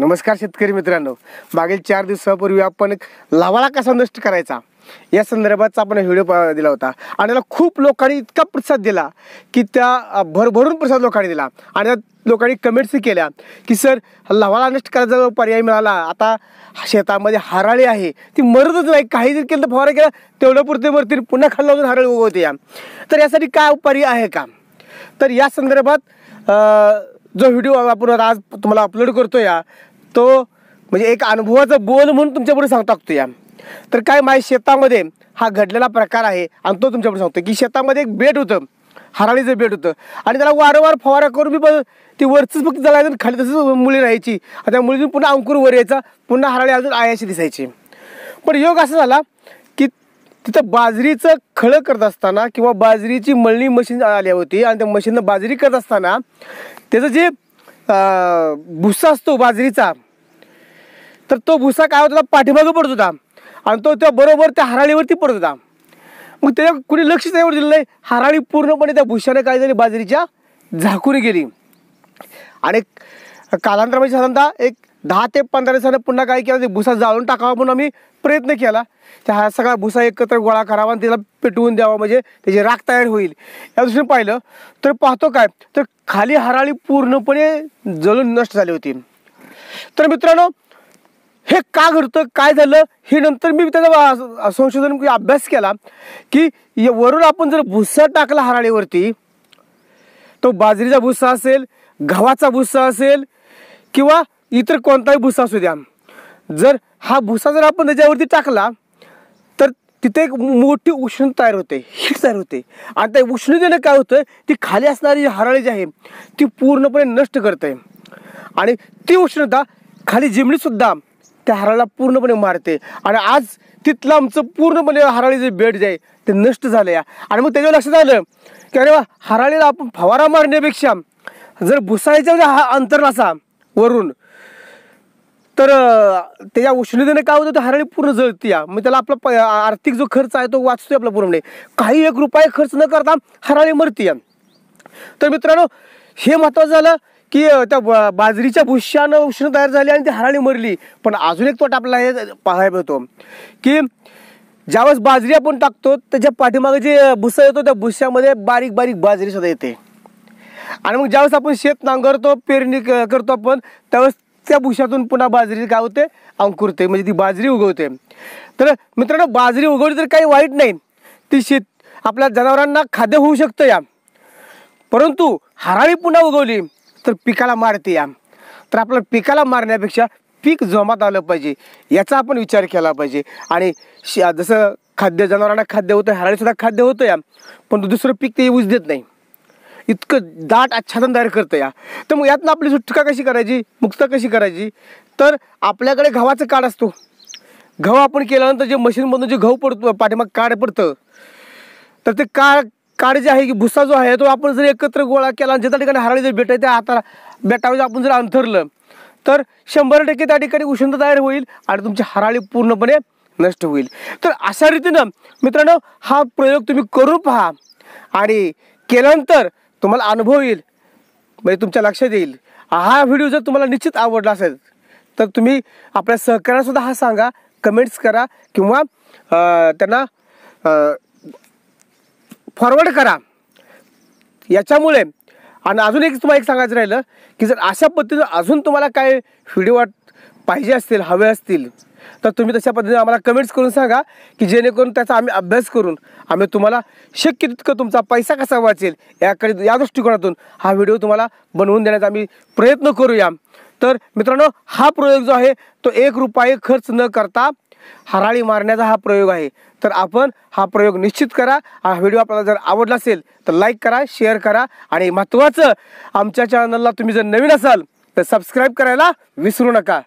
नमस्कार शेतकरी मित्रांनो मागील चार दिवसापूर्वी आपण लावाळा कसा नष्ट करायचा या संदर्भातचा आपण व्हिडिओ दिला होता आणि त्याला खूप लोकांनी इतका प्रतिसाद दिला की त्या भरभरून प्रतिसाद लोकांनी दिला आणि लोकांनी कमेंट्सही केल्या की सर लावाळा नष्ट करायचा पर्याय मिळाला आता शेतामध्ये हराळी आहे ती मरतच नाही काही जर केलं तर फवारा केला तेवढं पुरते मरतील पुन्हा खाल्ला अजून हराळी उगवते या तर यासाठी काय उपाय आहे का तर या संदर्भात जो व्हिडिओ आपण आज तुम्हाला अपलोड करतो या तो म्हणजे एक अनुभवाचं बोल म्हणून तुमच्यापुढे सांगतो टाकतो या तर काय माझ्या शेतामध्ये हा घडलेला प्रकार आहे आणि तो तुमच्यापुढे सांगतो की शेतामध्ये एक बेट होतं हराळीचं बेट होतं आणि त्याला वारंवार फवारा करून मी पण ती वरच फक्त अजून खाली तसंच मुली राहायची आणि त्या मुलीतून पुन्हा अंकुर वर यायचा पुन्हा हराळी अजून आयाशी दिसायची पण योग असा झाला की तिथं बाजरीचं खळं करत असताना किंवा बाजरीची मळणी मशीन आली होती आणि त्या मशीननं बाजरी करत असताना त्याचं जे भुस्सा असतो बाजरीचा तर तो भुसा काय होता पाठीमागं पडत होता आणि तो त्या बरोबर त्या हराळीवरती पडत होता मग त्याला कुणी लक्षच नाही दिलं नाही हराळी पूर्णपणे त्या भुशाने काय झाली बाजरीच्या झाकून गेली आणि कालांतर म्हणजे साधारणतः एक दहा ते पंधरा दिवसानं पुन्हा काय केलं ते भुसा जाळून टाकावा म्हणून आम्ही प्रयत्न केला त्या हा सगळा भुसा एकत्र एक गोळा करावा आणि त्याला पेटवून द्यावा म्हणजे त्याची राख तयार होईल या दृष्टीने पाहिलं तर पाहतो काय तर खाली हराळी पूर्णपणे जळून नष्ट झाली होती तर मित्रांनो हे का घडतं काय झालं हे नंतर मी त्याचा संशोधन अभ्यास केला की वरून आपण जर भुसा टाकला हराळीवरती तो बाजरीचा भुस्सा असेल गव्हाचा भुस्सा असेल किंवा इतर कोणताही भुसा असू द्या जर हा भुसा जर आपण त्याच्यावरती टाकला तर तिथे एक मोठी उष्ण तयार होते हीट तयार होते आणि त्या उष्णतेनं काय होतं ती खाली असणारी जी हराळी जी आहे ती पूर्णपणे नष्ट करते आणि ती उष्णता खाली जिमणीसुद्धा त्या हराळीला पूर्णपणे मारते आणि आज तिथलं आमचं पूर्णपणे हराळी जे बेड जे आहे ते नष्ट झालं या आणि मग त्याच्यावर लक्षात आलं की अरे हराळीला आपण फवारा मारण्यापेक्षा जर भुसाळीचा हा अंतर असा वरून तर त्याच्या उष्णतेने काय होतं हराळी पूर्ण जळती या मग त्याला आपला आर्थिक जो खर्च आहे तो वाचतोय आपला पूर्णपणे काही एक रुपये खर्च न करता हराळी मरती तर मित्रांनो हे महत्वाचं झालं की त्या बाजरीच्या भुष्यानं उष्ण तयार झाली आणि ती हराळी मरली पण अजून एक तोट आपला हे पाहायला मिळतो की ज्यावेळेस बाजरी आपण टाकतो त्याच्या पाठीमागे जे भुसा येतो त्या भुस्यामध्ये बारीक बारीक बाजरी सुद्धा येते आणि मग ज्यावेळेस आपण शेत नांगरतो पेरणी करतो आपण त्यावेळेस त्या भुश्यातून पुन्हा बाजरी काय होते अंकुरते म्हणजे ती बाजरी उगवते तर मित्रांनो बाजरी उगवली तर काही वाईट नाही ती शेत आपल्या जनावरांना खाद्य होऊ शकतं या परंतु हराळी पुन्हा उगवली तर पिकाला मारते या तर आपलं पिकाला मारण्यापेक्षा पीक जोमात आलं पाहिजे याचा आपण विचार केला पाहिजे आणि श जसं खाद्य जनावरांना खाद्य होतं हरळीसुद्धा खाद्य होतं या पण दुसरं पीक ते यूज देत नाही इतकं दाट आच्छादन तयार करतं या तर मग यातनं आपली सुटका कशी करायची मुक्त कशी करायची तर आपल्याकडे गव्हाचं काढ असतो गहू आपण केल्यानंतर जे मशीनमधून जे गहू पडतो पाठीमाग काढ पडतं तर ते काळ काळ जे आहे की भुसा जो आहे तो आपण जर एकत्र गोळा केला आणि ज्या ठिकाणी हराळी जर बेट आहे त्या हाताला बेटावर आपण जर अंथरलं तर शंभर टक्के त्या ठिकाणी उष्णता तयार होईल आणि तुमची हराळी पूर्णपणे नष्ट होईल तर अशा रीतीनं मित्रांनो हा प्रयोग तुम्ही करून पहा आणि केल्यानंतर तुम्हाला अनुभव येईल म्हणजे तुमच्या लक्षात येईल हा व्हिडिओ जर तुम्हाला निश्चित आवडला असेल तर तुम्ही आपल्या सहकाऱ्यांसुद्धा हा सांगा कमेंट्स करा किंवा त्यांना फॉरवर्ड करा याच्यामुळे आणि अजून एक तुम्हाला एक सांगायचं राहिलं की जर अशा पद्धतीनं अजून तुम्हाला काय व्हिडिओ वाट पाहिजे असतील हवे असतील तर तुम्ही तशा पद्धतीने आम्हाला कमेंट्स करून सांगा की जेणेकरून त्याचा आम्ही अभ्यास करून आम्ही तुम्हाला शक्य तितकं तुमचा पैसा कसा वाचेल याकडे या दृष्टिकोनातून हा व्हिडिओ तुम्हाला बनवून देण्याचा आम्ही प्रयत्न करूया तर मित्रांनो हा प्रयोग जो आहे तो एक रुपये खर्च न करता हराळी मारण्याचा हा प्रयोग आहे तर आपण हा प्रयोग निश्चित करा हा व्हिडिओ आपल्याला जर आवडला असेल तर लाईक करा शेअर करा आणि महत्त्वाचं आमच्या चॅनलला तुम्ही जर नवीन असाल तर सबस्क्राईब करायला विसरू नका